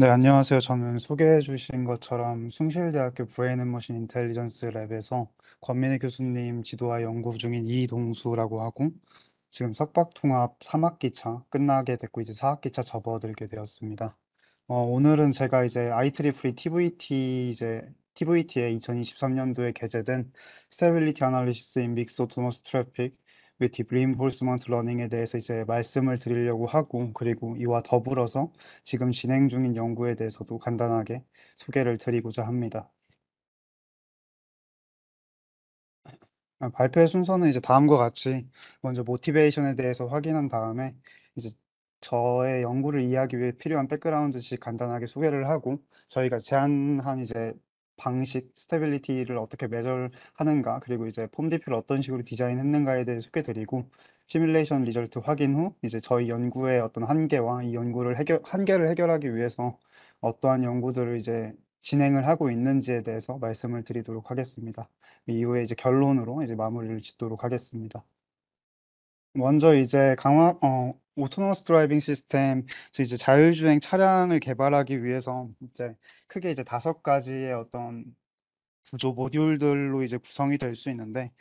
네, 안녕하세요. 저는 소개해 주신 것처럼 숭실대학교 브레인앤머신 인텔리전스 랩에서 권민희 교수님 지도와 연구 중인 이동수라고 하고 지금 석박통합 3학기차 끝나게 됐고 이제 4학기차 접어들게 되었습니다. 어, 오늘은 제가 이제 아이트리플이 TVT 이제 TVT에 2023년도에 게재된 스테빌리티 아날리시스 인믹 l y s i s in m 왜 디브리인폴스먼트 러닝에 대해서 이제 말씀을 드리려고 하고 그리고 이와 더불어서 지금 진행 중인 연구에 대해서도 간단하게 소개를 드리고자 합니다. 아, 발표의 순서는 이제 다음과 같이 먼저 모티베이션에 대해서 확인한 다음에 이제 저의 연구를 이해하기 위해 필요한 백그라운드씩 간단하게 소개를 하고 저희가 제안한 이제 방식, 스테빌리티를 어떻게 매절하는가, 그리고 이제 폼 DP를 어떤 식으로 디자인했는가에 대해 소개드리고 시뮬레이션 리절트 확인 후 이제 저희 연구의 어떤 한계와 이 연구를 해결 한계를 해결하기 위해서 어떠한 연구들을 이제 진행을 하고 있는지에 대해서 말씀을 드리도록 하겠습니다. 이후에 이제 결론으로 이제 마무리를 짓도록 하겠습니다. 먼저 이제 강화 어오토노스 드라이빙 시스템, 이제 자율주행 차량을 개발하기 위해서 이제 크게 이제 다섯 가지의 어떤 구조 모듈들로 이제 구성이 될 수 있는데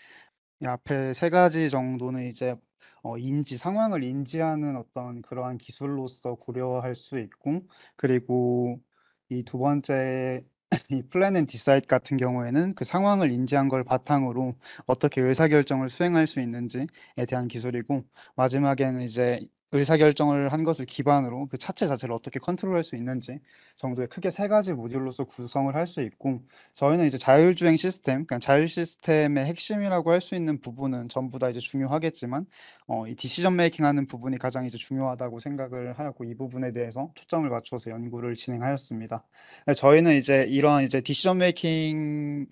이 앞에 세 가지 정도는 이제 어, 인지 상황을 인지하는 어떤 그러한 기술로서 고려할 수 있고 그리고 이 두 번째 이 플랜 앤 디사이드 같은 경우에는 그 상황을 인지한 걸 바탕으로 어떻게 의사결정을 수행할 수 있는지에 대한 기술이고 마지막에는 이제 의사결정을 한 것을 기반으로 그 차체 자체를 어떻게 컨트롤할 수 있는지 정도의 크게 세 가지 모듈로서 구성을 할 수 있고 저희는 이제 자율주행 시스템, 그러니까 자율 시스템의 핵심이라고 할 수 있는 부분은 전부 다 이제 중요하겠지만 어, 이 디시전 메이킹하는 부분이 가장 이제 중요하다고 생각을 하고 이 부분에 대해서 초점을 맞춰서 연구를 진행하였습니다. 네, 저희는 이제 이러한 이제 디시전 메이킹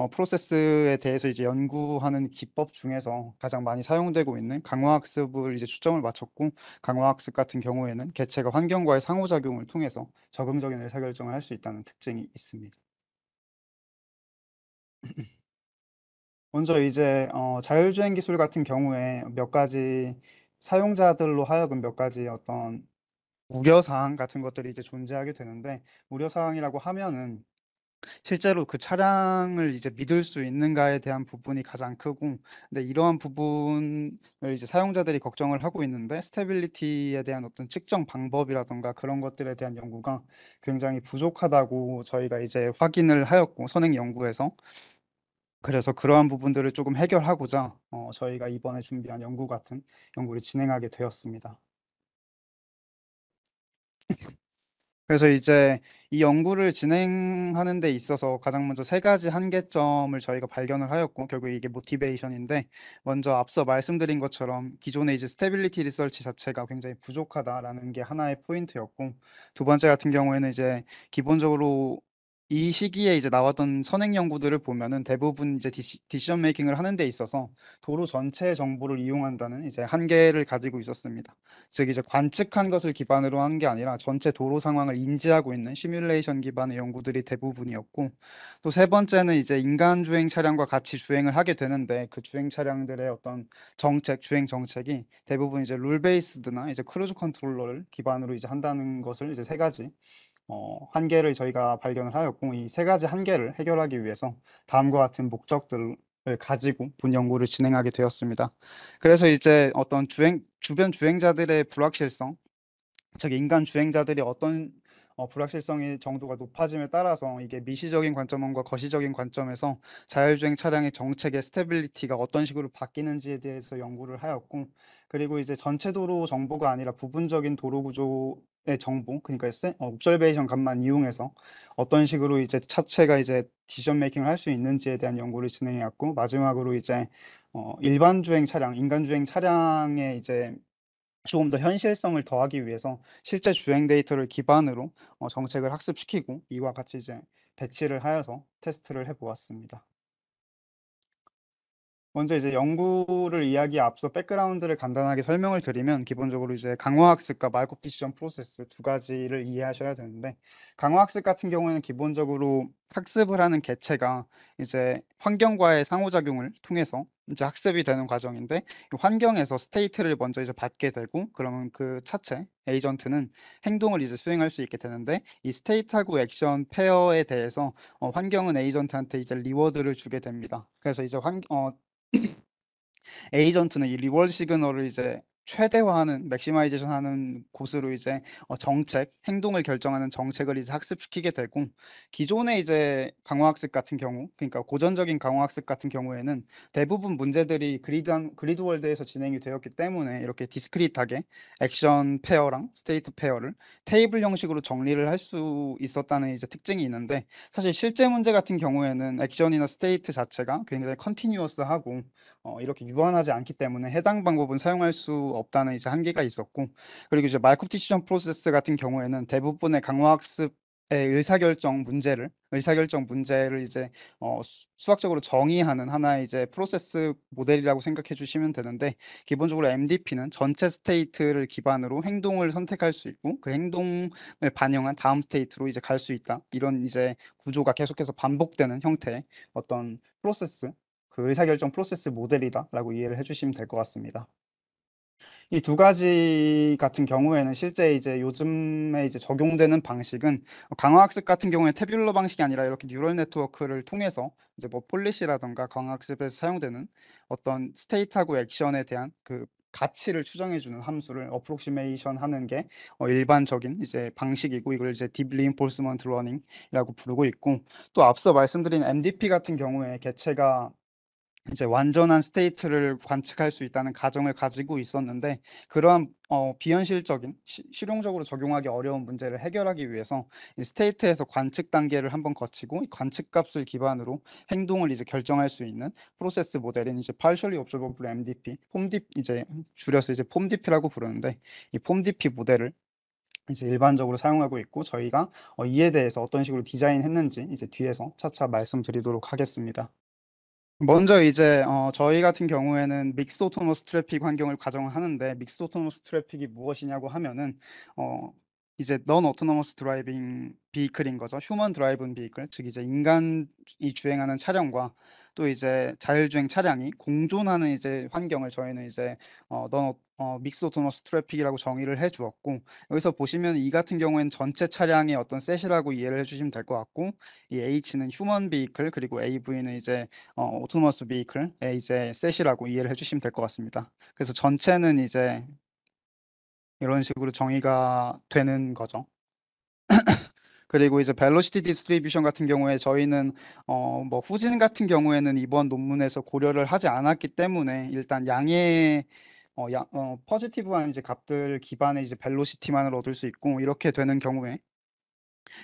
어, 프로세스에 대해서 이제 연구하는 기법 중에서 가장 많이 사용되고 있는 강화학습을 이제 초점을 맞췄고 강화학습 같은 경우에는 개체가 환경과의 상호작용을 통해서 적응적인 의사결정을 할 수 있다는 특징이 있습니다. 먼저 이제 어, 자율주행 기술 같은 경우에 몇 가지 사용자들로 하여금 몇 가지 어떤 우려사항 같은 것들이 이제 존재하게 되는데 우려사항이라고 하면은 실제로 그 차량을 이제 믿을 수 있는가에 대한 부분이 가장 크고 근데 이러한 부분을 이제 사용자들이 걱정을 하고 있는데 스테빌리티에 대한 어떤 측정 방법이라던가 그런 것들에 대한 연구가 굉장히 부족하다고 저희가 이제 확인을 하였고 선행 연구에서 그래서 그러한 부분들을 조금 해결하고자 어, 저희가 이번에 준비한 연구 같은 연구를 진행하게 되었습니다. 그래서 이제 이 연구를 진행하는 데 있어서 가장 먼저 세 가지 한계점을 저희가 발견을 하였고 결국 이게 모티베이션인데 먼저 앞서 말씀드린 것처럼 기존의 이제 스테빌리티 리서치 자체가 굉장히 부족하다라는 게 하나의 포인트였고 두 번째 같은 경우에는 이제 기본적으로 이 시기에 이제 나왔던 선행 연구들을 보면은 대부분 이제 디시, 디시전 메이킹을 하는 데 있어서 도로 전체 정보를 이용한다는 이제 한계를 가지고 있었습니다. 즉 이제 관측한 것을 기반으로 한 게 아니라 전체 도로 상황을 인지하고 있는 시뮬레이션 기반의 연구들이 대부분이었고 또 세 번째는 이제 인간 주행 차량과 같이 주행을 하게 되는데 그 주행 차량들의 어떤 정책, 주행 정책이 대부분 이제 룰 베이스드나 이제 크루즈 컨트롤러를 기반으로 이제 한다는 것을 이제 세 가지 어, 한계를 저희가 발견을 하였고 이 세 가지 한계를 해결하기 위해서 다음과 같은 목적들을 가지고 본 연구를 진행하게 되었습니다. 그래서 이제 어떤 주행 주변 주행자들의 불확실성 즉 인간 주행자들이 어떤 어, 불확실성의 정도가 높아짐에 따라서 이게 미시적인 관점과 거시적인 관점에서 자율주행 차량의 정책의 스테빌리티가 어떤 식으로 바뀌는지에 대해서 연구를 하였고 그리고 이제 전체 도로 정보가 아니라 부분적인 도로 구조 의 정보, 그러니까 어, 옵셀베이션 값만 이용해서 어떤 식으로 이제 차체가 이제 디션 메이킹을 할 수 있는지에 대한 연구를 진행해왔고 마지막으로 이제 어, 일반 주행 차량, 인간 주행 차량의 이제 조금 더 현실성을 더하기 위해서 실제 주행 데이터를 기반으로 어, 정책을 학습시키고 이와 같이 이제 배치를 하여서 테스트를 해보았습니다. 먼저 이제 연구를 이야기 앞서 백그라운드를 간단하게 설명을 드리면 기본적으로 이제 강화학습과 말곱 디시전 프로세스 두 가지를 이해하셔야 되는데 강화학습 같은 경우에는 기본적으로 학습을 하는 개체가 이제 환경과의 상호작용을 통해서 이제 학습이 되는 과정인데 환경에서 스테이트를 먼저 이제 받게 되고 그러면 그 차체 에이전트는 행동을 이제 수행할 수 있게 되는데 이 스테이트하고 액션 페어에 대해서 어, 환경은 에이전트한테 이제 리워드를 주게 됩니다. 그래서 이제 환, 어, 에이전트는 이 리워드 시그널을 이제 최대화하는 맥시마이제이션하는 곳으로 이제 어, 정책 행동을 결정하는 정책을 이제 학습시키게 되고 기존의 이제 강화학습 같은 경우 그러니까 고전적인 강화학습 같은 경우에는 대부분 문제들이 그리드 그리드 월드에서 진행이 되었기 때문에 이렇게 디스크릿하게 액션 페어랑 스테이트 페어를 테이블 형식으로 정리를 할 수 있었다는 이제 특징이 있는데 사실 실제 문제 같은 경우에는 액션이나 스테이트 자체가 굉장히 컨티뉴어스하고 어, 이렇게 유한하지 않기 때문에 해당 방법은 사용할 수 없다는 이제 한계가 있었고 그리고 이제 마 말컵 디시전 프로세스 같은 경우에는 대부분의 강화학습 의사결정 문제를 의사결정 문제를 이제 어, 수학적으로 정의하는 하나의 이제 프로세스 모델이라고 생각해 주시면 되는데 기본적으로 MDP는 전체 스테이트를 기반으로 행동을 선택할 수 있고 그 행동을 반영한 다음 스테이트로 이제 갈 수 있다 이런 이제 구조가 계속해서 반복되는 형태의 어떤 프로세스 그 의사결정 프로세스 모델이다라고 이해를 해주시면 될 것 같습니다. 이두 가지 같은 경우에는 실제 이제 요즘에 이제 적용되는 방식은 강화학습 같은 경우에 태뷸러 방식이 아니라 이렇게 뉴럴 네트워크를 통해서 이제 뭐폴리시라든가 강화학습에서 사용되는 어떤 스테이트하고 액션에 대한 그 가치를 추정해주는 함수를 어프록시메이션 하는 게 어, 일반적인 이제 방식이고 이걸 이제 딥 리인포스먼트 러닝이라고 부르고 있고 또 앞서 말씀드린 MDP 같은 경우에 개체가 이제 완전한 스테이트를 관측할 수 있다는 가정을 가지고 있었는데 그러한 어, 비현실적인 시, 실용적으로 적용하기 어려운 문제를 해결하기 위해서 이 스테이트에서 관측 단계를 한번 거치고 관측 값을 기반으로 행동을 이제 결정할 수 있는 프로세스 모델인 이제 partially observable MDP, 폼디 이제 줄여서 이제 폼디피라고 부르는데 이 폼디피 모델을 이제 일반적으로 사용하고 있고 저희가 어, 이에 대해서 어떤 식으로 디자인했는지 이제 뒤에서 차차 말씀드리도록 하겠습니다. 먼저 이제 어, 저희 같은 경우에는 믹스 오토노스 트래픽 환경을 가정하는데 믹스 오토노스 트래픽이 무엇이냐고 하면은 어, 이제 넌 오토노머스 드라이빙 비클인 거죠. 휴먼 드라이븐 비클, 즉 이제 인간이 주행하는 차량과 또 이제 자율주행 차량이 공존하는 이제 환경을 저희는 이제 어, 넌 어, 믹스 오토너스 트래픽이라고 정의를 해 주었고 여기서 보시면 이 같은 경우에는 전체 차량의 어떤 셋이라고 이해를 해 주시면 될 것 같고 이 H는 휴먼 비이클 그리고 AV는 이제 어, 오토너스 비이클의 이제 셋이라고 이해를 해 주시면 될 것 같습니다. 그래서 전체는 이제 이런 식으로 정의가 되는 거죠. 그리고 이제 벨로시티 디스트리뷰션 같은 경우에 저희는 어 뭐 후진 같은 경우에는 이번 논문에서 고려를 하지 않았기 때문에 일단 양해 어, 야, 어, 퍼지티브한 이제 값들 기반의 이제 벨로시티만을 얻을 수 있고 이렇게 되는 경우에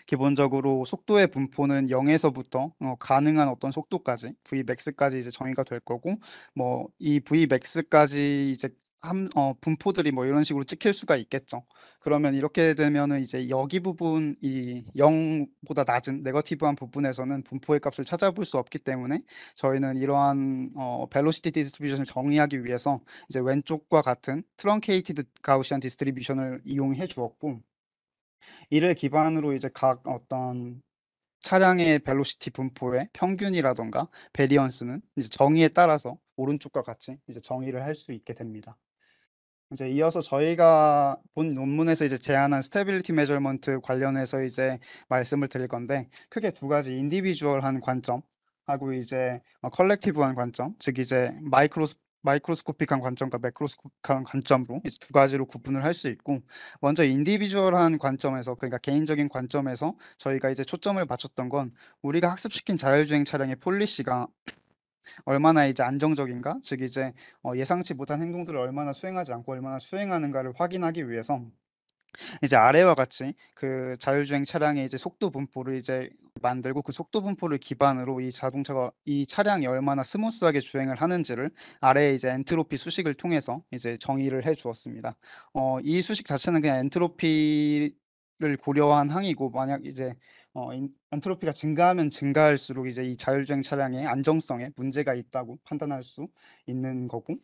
기본적으로 속도의 분포는 0에서부터 어, 가능한 어떤 속도까지 Vmax까지 이제 정의가 될 거고 뭐 이 Vmax까지 이제 함, 어, 분포들이 뭐 이런 식으로 찍힐 수가 있겠죠. 그러면 이렇게 되면은 이제 여기 부분 이 0보다 낮은 네거티브한 부분에서는 분포의 값을 찾아볼 수 없기 때문에 저희는 이러한 어, 벨로시티 디스트리뷰션을 정의하기 위해서 이제 왼쪽과 같은 트렁케이티드 가우시안 디스트리뷰션을 이용해 주었고 이를 기반으로 이제 각 어떤 차량의 벨로시티 분포의 평균이라던가 베리언스는 이제 정의에 따라서 오른쪽과 같이 이제 정의를 할 수 있게 됩니다. 이제 이어서 저희가 본 논문에서 이제 제안한 스테빌리티 메저먼트 관련해서 이제 말씀을 드릴 건데 크게 두 가지 인디비주얼한 관점 하고 이제 어, 컬렉티브한 관점, 즉 이제 마이크로 스 마이크로스코픽한 관점과 매크로스코픽한 관점으로 이제 두 가지로 구분을 할 수 있고 먼저 인디비주얼한 관점에서 그러니까 개인적인 관점에서 저희가 이제 초점을 맞췄던 건 우리가 학습시킨 자율주행 차량의 폴리시가 얼마나 이제 안정적인가, 즉 이제 어, 예상치 못한 행동들을 얼마나 수행하지 않고 얼마나 수행하는가를 확인하기 위해서 이제 아래와 같이 그 자율주행 차량의 이제 속도 분포를 이제 만들고 그 속도 분포를 기반으로 이 자동차가 이 차량이 얼마나 스무스하게 주행을 하는지를 아래 에 이제 엔트로피 수식을 통해서 이제 정의를 해 주었습니다. 어, 이 수식 자체는 그냥 엔트로피 를 고려한 항이고 만약 이제 어 엔트로피가 증가하면 증가할수록 이제 이 자율주행 차량의 안정성에 문제가 있다고 판단할 수 있는 거고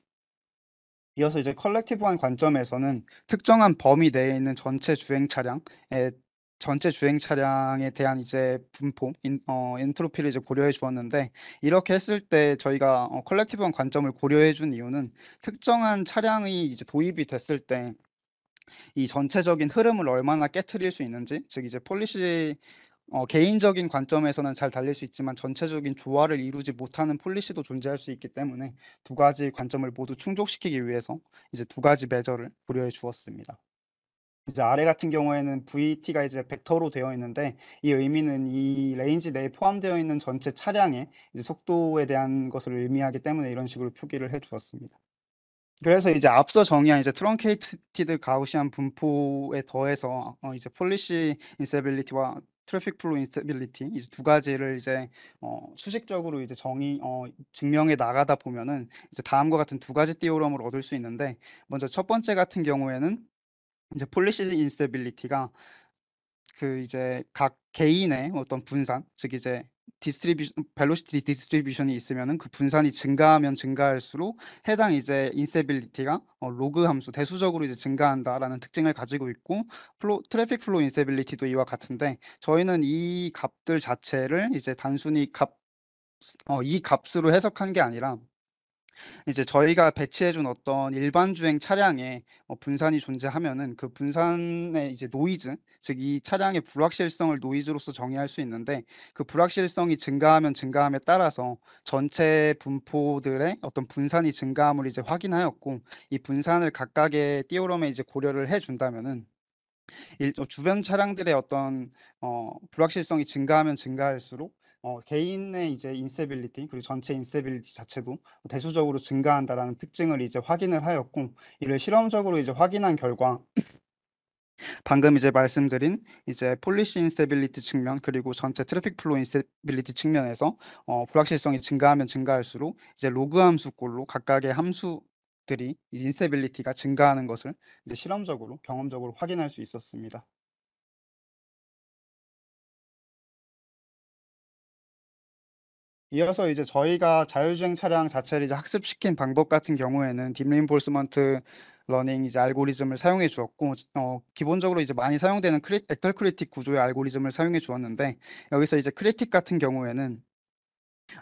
이어서 이제 컬렉티브한 관점에서는 특정한 범위 내에 있는 전체 주행 차량의 전체 주행 차량에 대한 이제 분포, 인, 어, 엔트로피를 이제 고려해 주었는데 이렇게 했을 때 저희가 어, 컬렉티브한 관점을 고려해 준 이유는 특정한 차량이 이제 도입이 됐을 때이 전체적인 흐름을 얼마나 깨뜨릴수 있는지 즉 이제 폴리시 어, 개인적인 관점에서는 잘 달릴 수 있지만 전체적인 조화를 이루지 못하는 폴리시도 존재할 수 있기 때문에 두 가지 관점을 모두 충족시키기 위해서 이제 두 가지 매저를 고려해 주었습니다. 이제 아래 같은 경우에는 VT가 이제 벡터로 되어 있는데 이 의미는 이 레인지 내에 포함되어 있는 전체 차량의 속도에 대한 것을 의미하기 때문에 이런 식으로 표기를 해 주었습니다. 그래서 이제 앞서 정의한 이제 트렁케이티드 가우시안 분포에 더해서 어 이제 폴리시 인스테빌리티와 트래픽 플로 인스테빌리티 이제 두 가지를 이제 어 수식적으로 이제 정의 어 증명해 나가다 보면은 이제 다음과 같은 두 가지 띠오럼을 얻을 수 있는데 먼저 첫 번째 같은 경우에는 이제 폴리시 인스테빌리티가 그 이제 각 개인의 어떤 분산 즉 이제 디스트리뷰 벨로시티 디스트리뷰션이 있으면은 그 분산이 증가하면 증가할수록 해당 이제 인세빌리티가 어, 로그 함수 대수적으로 이제 증가한다라는 특징을 가지고 있고 플로 트래픽 플로 인세빌리티도 이와 같은데 저희는 이 값들 자체를 이제 단순히 값 어, 이 값으로 해석한 게 아니라 이제 저희가 배치해준 어떤 일반 주행 차량에 어, 분산이 존재하면은 그 분산의 이제 노이즈, 즉 이 차량의 불확실성을 노이즈로서 정의할 수 있는데 그 불확실성이 증가하면 증가함에 따라서 전체 분포들의 어떤 분산이 증가함을 이제 확인하였고 이 분산을 각각의 띄오럼에 이제 고려를 해준다면은 일, 어, 주변 차량들의 어떤 어, 불확실성이 증가하면 증가할수록 어, 개인의 이제 인스빌리티 그리고 전체 인스빌리티 자체도 대수적으로 증가한다라는 특징을 이제 확인을 하였고 이를 실험적으로 이제 확인한 결과 방금 이제 말씀드린 이제 폴리시 인스빌리티 측면 그리고 전체 트래픽 플로 우인스빌리티 측면에서 어, 불확실성이 증가하면 증가할수록 이제 로그 함수꼴로 각각의 함수 들이 인스빌리티가 증가하는 것을 이제 실험적으로 경험적으로 확인할 수 있었습니다. 이어서 이제 저희가 자율주행 차량 자체를 이제 학습시킨 방법 같은 경우에는 딥 리인폴스먼트 러닝 이제 알고리즘을 사용해 주었고 어, 기본적으로 이제 많이 사용되는 크리, 액터 크리틱 구조의 알고리즘을 사용해 주었는데 여기서 이제 크리틱 같은 경우에는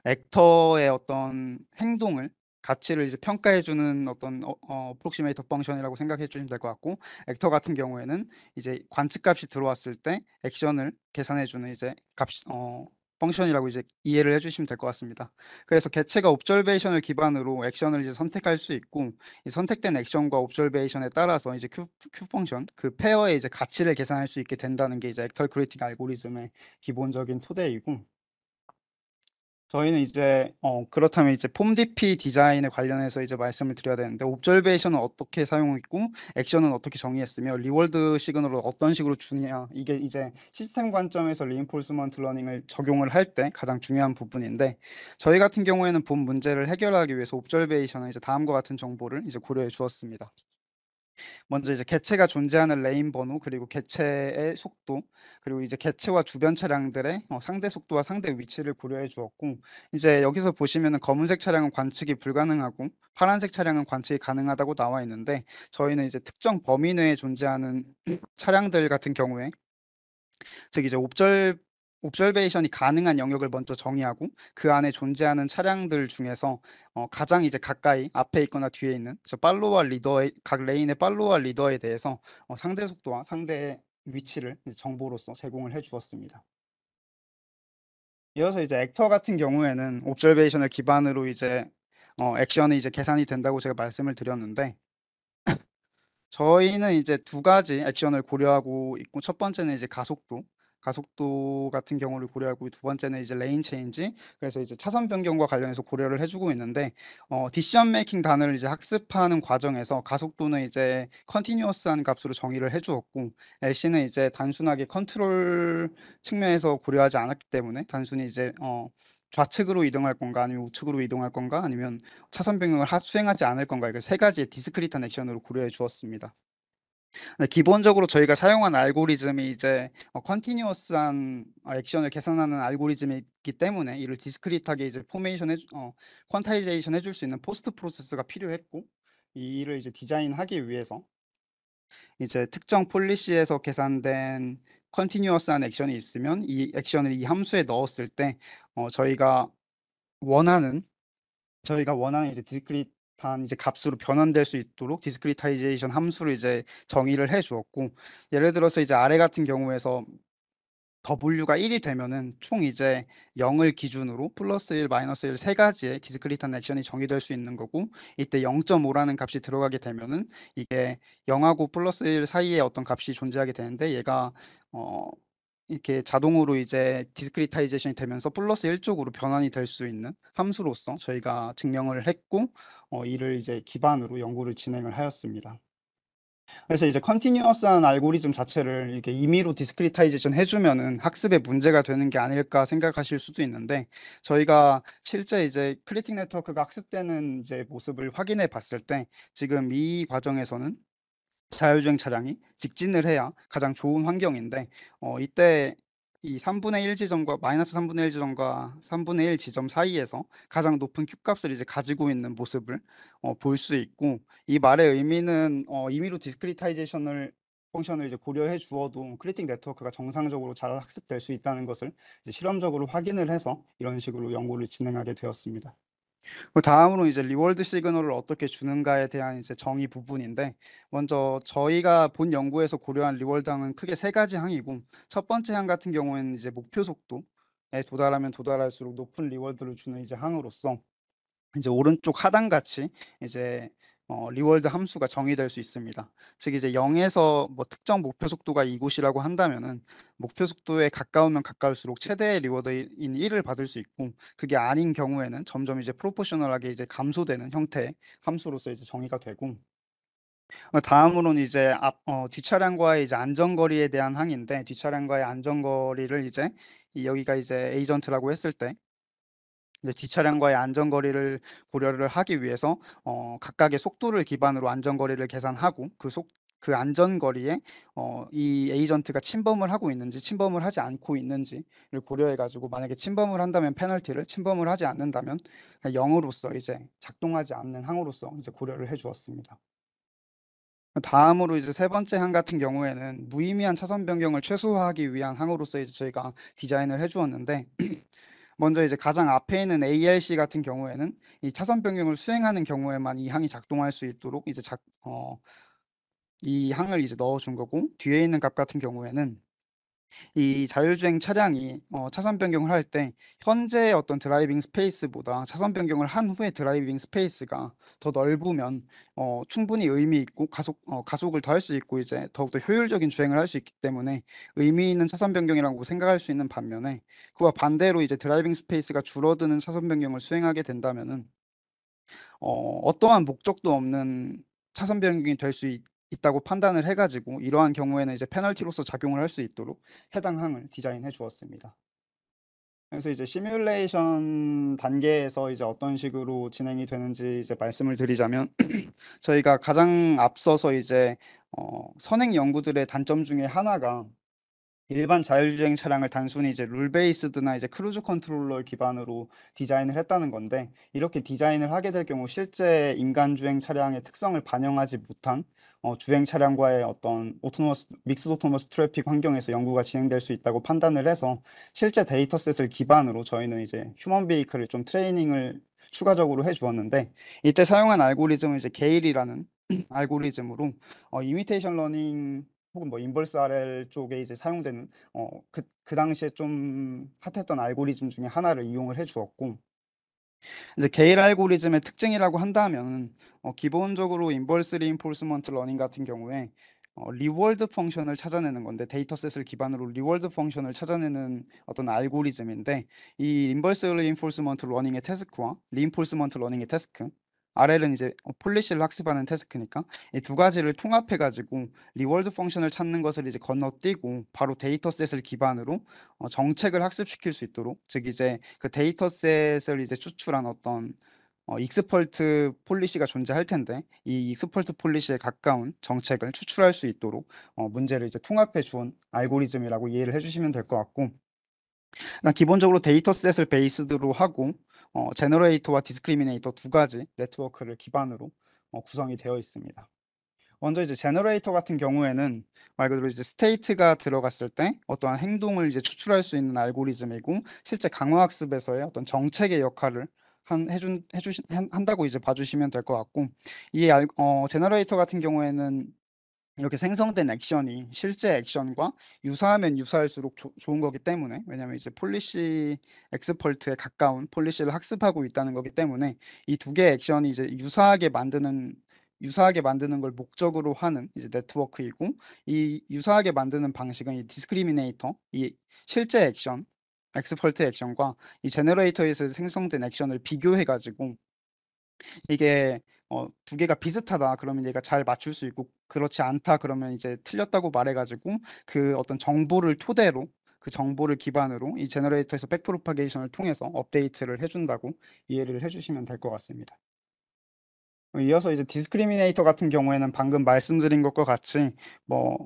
액터의 어떤 행동을 가치를 이제 평가해주는 어떤 어, 어, 프록시메이터 펑션이라고 생각해 주시면 될 것 같고 액터 같은 경우에는 이제 관측값이 들어왔을 때 액션을 계산해주는 이제 값 어, 펑션이라고 이제 이해를 해주시면 될 것 같습니다. 그래서 개체가 옵절베이션을 기반으로 액션을 이제 선택할 수 있고 이 선택된 액션과 옵절베이션에 따라서 이제 Q, 펑션 그 페어의 이제 가치를 계산할 수 있게 된다는 게 이제 액털 크리틱 알고리즘의 기본적인 토대이고 저희는 이제 어, 그렇다면 이제 폼DP 디자인에 관련해서 이제 말씀을 드려야 되는데 옵절베이션은 어떻게 사용했고 액션은 어떻게 정의했으며 리월드 시그널을 어떤 식으로 주냐 이게 이제 시스템 관점에서 리인폴스먼트 러닝을 적용을 할 때 가장 중요한 부분인데 저희 같은 경우에는 본 문제를 해결하기 위해서 옵절베이션은 이제 다음과 같은 정보를 이제 고려해 주었습니다. 먼저 이제 개체가 존재하는 레인 번호 그리고 개체의 속도 그리고 이제 개체와 주변 차량들의 어, 상대 속도와 상대 위치를 고려해 주었고 이제 여기서 보시면은 검은색 차량은 관측이 불가능하고 파란색 차량은 관측이 가능하다고 나와 있는데 저희는 이제 특정 범위 내에 존재하는 차량들 같은 경우에 즉 이제 옵절 옵셀베이션이 가능한 영역을 먼저 정의하고 그 안에 존재하는 차량들 중에서 어, 가장 이제 가까이 앞에 있거나 뒤에 있는 저 팔로와 리더의 각 레인의 팔로와 리더에 대해서 어, 상대 속도와 상대의 위치를 정보로서 제공을 해 주었습니다. 이어서 이제 액터 같은 경우에는 옵셀베이션을 기반으로 이제 어, 액션이 이제 계산이 된다고 제가 말씀을 드렸는데 저희는 이제 두 가지 액션을 고려하고 있고 첫 번째는 이제 가속도 가속도 같은 경우를 고려하고 두 번째는 이제 레인 체인지 그래서 이제 차선 변경과 관련해서 고려를 해주고 있는데 어, 디시전 메이킹 단어를 이제 학습하는 과정에서 가속도는 이제 컨티뉴어스한 값으로 정의를 해주었고 LC는 이제 단순하게 컨트롤 측면에서 고려하지 않았기 때문에 단순히 이제 어, 좌측으로 이동할 건가 아니면 우측으로 이동할 건가 아니면 차선 변경을 하, 수행하지 않을 건가 이세 그 가지의 디스크리트한 액션으로 고려해 주었습니다. 네, 기본적으로 저희가 사용한 알고리즘이 이제 어, 컨티뉴어스한 어, 액션을 계산하는 알고리즘이기 때문에 이를 디스크리트하게 이제 포메이션 해 어, 퀀타이제이션 해줄 수 있는 포스트 프로세스가 필요했고 이를 이제 디자인하기 위해서 이제 특정 폴리시에서 계산된 컨티뉴어스한 액션이 있으면 이 액션을 이 함수에 넣었을 때 어, 저희가 원하는 저희가 원하는 이제 디스크리트 단 이제 값으로 변환될 수 있도록 디스크리타이제이션 함수로 이제 정의를 해 주었고 예를 들어서 이제 아래 같은 경우에서 W가 1이 되면은 총 이제 0을 기준으로 플러스 1, 마이너스 1 세 가지의 디스크리탄 액션이 정의될 수 있는 거고 이때 0.5라는 값이 들어가게 되면은 이게 0하고 플러스 1 사이에 어떤 값이 존재하게 되는데 얘가 어 이렇게 자동으로 이제 디스크리타이제이션이 되면서 플러스 1쪽으로 변환이 될 수 있는 함수로서 저희가 증명을 했고 어, 이를 이제 기반으로 연구를 진행을 하였습니다. 그래서 이제 컨티뉴어스한 알고리즘 자체를 이렇게 임의로 디스크리타이제이션 해주면은 학습에 문제가 되는 게 아닐까 생각하실 수도 있는데 저희가 실제 이제 크리틱 네트워크가 학습되는 이제 모습을 확인해 봤을 때 지금 이 과정에서는 자율주행 차량이 직진을 해야 가장 좋은 환경인데 어, 이때 이 3분의 1 지점과 마이너스 3분의 1 지점과 3분의 1 지점 사이에서 가장 높은 큐값을 이제 가지고 있는 모습을 어, 볼 수 있고 이 말의 의미는 어, 임의로 디스크리타이제이션을 펑션을 이제 고려해 주어도 크리팅 네트워크가 정상적으로 잘 학습될 수 있다는 것을 이제 실험적으로 확인을 해서 이런 식으로 연구를 진행하게 되었습니다. 그 다음으로 이제 리월드 시그널을 어떻게 주는가에 대한 이제 정의 부분인데 먼저 저희가 본 연구에서 고려한 리월드항은 크게 세 가지 항이고 첫 번째 항 같은 경우에는 이제 목표 속도에 도달하면 도달할수록 높은 리월드를 주는 이제 항으로서 이제 오른쪽 하단 같이 이제 어, 리월드 함수가 정의될 수 있습니다. 즉 이제 0에서 뭐 특정 목표 속도가 이곳이라고 한다면은 목표 속도에 가까우면 가까울수록 최대의 리워드인 1을 받을 수 있고 그게 아닌 경우에는 점점 이제 프로포셔널하게 이제 감소되는 형태의 함수로서 이제 정의가 되고 어, 다음으로는 이제 앞, 어, 뒷차량과의 이제 안전거리에 대한 항인데 뒷차량과의 안전거리를 이제 여기가 이제 에이전트라고 했을 때 이제 뒷차량과의 안전거리를 고려를 하기 위해서 어, 각각의 속도를 기반으로 안전거리를 계산하고 그 속, 그 안전거리에 어, 이 에이전트가 침범을 하고 있는지 침범을 하지 않고 있는지를 고려해가지고 만약에 침범을 한다면 페널티를 침범을 하지 않는다면 0으로서 이제 작동하지 않는 항으로서 이제 고려를 해주었습니다. 다음으로 이제 세 번째 항 같은 경우에는 무의미한 차선 변경을 최소화하기 위한 항으로서 이제 저희가 디자인을 해주었는데 먼저 이제 가장 앞에 있는 ALC 같은 경우에는 이 차선 변경을 수행하는 경우에만 이 항이 작동할 수 있도록 이제 작, 어, 이 항을 이제 넣어준 거고 뒤에 있는 값 같은 경우에는 이 자율주행 차량이 어 차선 변경을 할 때현재 어떤 드라이빙 스페이스보다 차선 변경을 한 후에 드라이빙 스페이스가 더 넓으면 어 충분히 의미 있고 가속 어 가속을 더할 수 있고 이제 더욱더 효율적인 주행을 할 수 있기 때문에 의미 있는 차선 변경이라고 생각할 수 있는 반면에 그와 반대로 이제 드라이빙 스페이스가 줄어드는 차선 변경을 수행하게 된다면은 어 어떠한 목적도 없는 차선 변경이 될수있 있다고 판단을 해가지고 이러한 경우에는 이제 페널티로서 작용을 할 수 있도록 해당 항을 디자인해 주었습니다. 그래서 이제 시뮬레이션 단계에서 이제 어떤 식으로 진행이 되는지 이제 말씀을 드리자면 저희가 가장 앞서서 이제 어, 선행 연구들의 단점 중에 하나가 일반 자율주행 차량을 단순히 이제 룰 베이스드나 이제 크루즈 컨트롤러 를 기반으로 디자인을 했다는 건데 이렇게 디자인을 하게 될 경우 실제 인간 주행 차량의 특성을 반영하지 못한 어, 주행 차량과의 어떤 오토노스 믹스 오토노스 트래픽 환경에서 연구가 진행될 수 있다고 판단을 해서 실제 데이터셋을 기반으로 저희는 이제 휴먼 베이크를 좀 트레이닝을 추가적으로 해 주었는데 이때 사용한 알고리즘은 이제 게일이라는 알고리즘으로 어, 이미테이션 러닝 혹은 뭐인벌스 RL 쪽에 이제 사용되는 어, 그, 그 당시에 좀 핫했던 알고리즘 중에 하나를 이용을 해 주었고 이제 게일 알고리즘의 특징이라고 한다면 어, 기본적으로 인벌스 리인포스먼트 러닝 같은 경우에 어, 리월드 펑션을 찾아내는 건데 데이터셋을 기반으로 리월드 펑션을 찾아내는 어떤 알고리즘인데 이인벌스 리인포스먼트 러닝의 태스크와 리인포스먼트 러닝의 태스크 RL은 이제 폴리시를 학습하는 태스크니까 이 두 가지를 통합해 가지고 리월드 펑션을 찾는 것을 이제 건너뛰고 바로 데이터셋을 기반으로 어, 정책을 학습시킬 수 있도록 즉 이제 그 데이터셋을 이제 추출한 어떤 어, 익스펄트 폴리시가 존재할 텐데 이 익스펄트 폴리시에 가까운 정책을 추출할 수 있도록 어, 문제를 이제 통합해 준 알고리즘이라고 이해를 해주시면 될 것 같고 기본적으로 데이터셋을 베이스로 드 하고 어, 제너레이터와 디스크리미네이터 두 가지 네트워크를 기반으로 어, 구성이 되어 있습니다. 먼저 이제 제너레이터 같은 경우에는 말 그대로 이제 스테이트가 들어갔을 때 어떠한 행동을 이제 추출할 수 있는 알고리즘이고 실제 강화 학습에서의 어떤 정책의 역할을 한 해준 해주신 한다고 이제 봐주시면 될 것 같고 이 알, 어, 제너레이터 같은 경우에는 이렇게 생성된 액션이 실제 액션과 유사하면 유사할수록 조, 좋은 거기 때문에 왜냐하면 이제 폴리시 엑스펄트에 가까운 폴리시를 학습하고 있다는 거기 때문에 이 두 개의 액션이 이제 유사하게 만드는 유사하게 만드는 걸 목적으로 하는 이제 네트워크이고 이 유사하게 만드는 방식은 이 디스크리미네이터 이 실제 액션 엑스펄트 액션과 이 제너레이터에서 생성된 액션을 비교해 가지고 이게 어, 두 개가 비슷하다 그러면 얘가 잘 맞출 수 있고 그렇지 않다 그러면 이제 틀렸다고 말해가지고 그 어떤 정보를 토대로 그 정보를 기반으로 이 제너레이터에서 백프로파게이션을 통해서 업데이트를 해준다고 이해를 해주시면 될 것 같습니다. 어, 이어서 이제 디스크리미네이터 같은 경우에는 방금 말씀드린 것과 같이 뭐